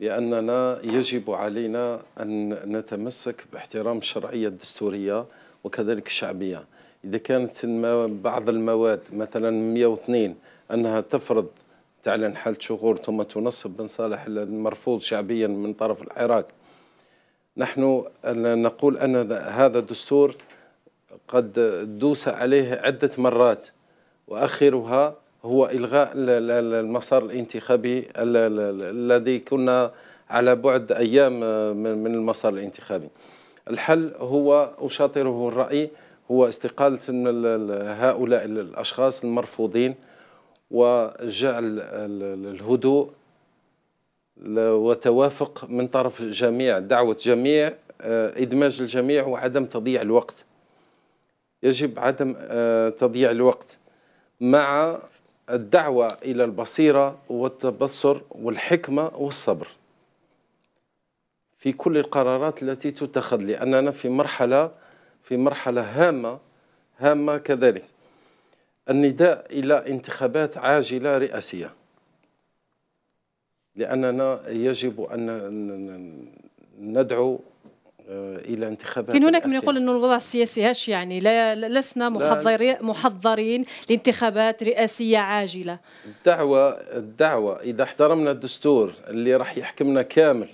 لأننا يجب علينا أن نتمسك باحترام الشرعية الدستورية وكذلك الشعبية إذا كانت بعض المواد مثلا 102 أنها تفرض تعلن حالة شغور ثم تنصب بن صالح المرفوض شعبيا من طرف العراق نحن نقول أن هذا الدستور قد دوس عليه عدة مرات وأخرها هو إلغاء المسار الانتخابي الذي كنا على بعد أيام آه، من المسار الانتخابي الحل هو أشاطره الرأي هو استقالة هؤلاء الأشخاص المرفوضين وجعل الهدوء وتوافق من طرف الجميع دعوة جميع آه، إدماج الجميع وعدم تضييع الوقت يجب عدم آه، تضييع الوقت مع الدعوة إلى البصيرة والتبصر والحكمة والصبر في كل القرارات التي تتخذ لأننا في مرحلة في مرحلة هامة هامة كذلك النداء إلى انتخابات عاجلة رئاسية لأننا يجب أن ندعو آه، الى انتخابات لكن هناك من يقول انه الوضع السياسي هش يعني لا لسنا محضري محضرين لانتخابات رئاسيه عاجله الدعوه الدعوه اذا احترمنا الدستور اللي راح يحكمنا كامل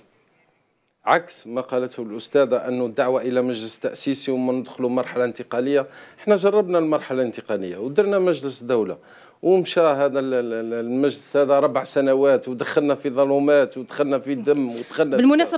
عكس ما قالته الأستاذة أنه الدعوة إلى مجلس تأسيسي وما ندخلوا مرحلة انتقالية احنا جربنا المرحلة الانتقالية ودرنا مجلس دولة ومشى هذا المجلس هذا ربع سنوات ودخلنا في ظلمات ودخلنا في دم ودخلنا بالمناسبة في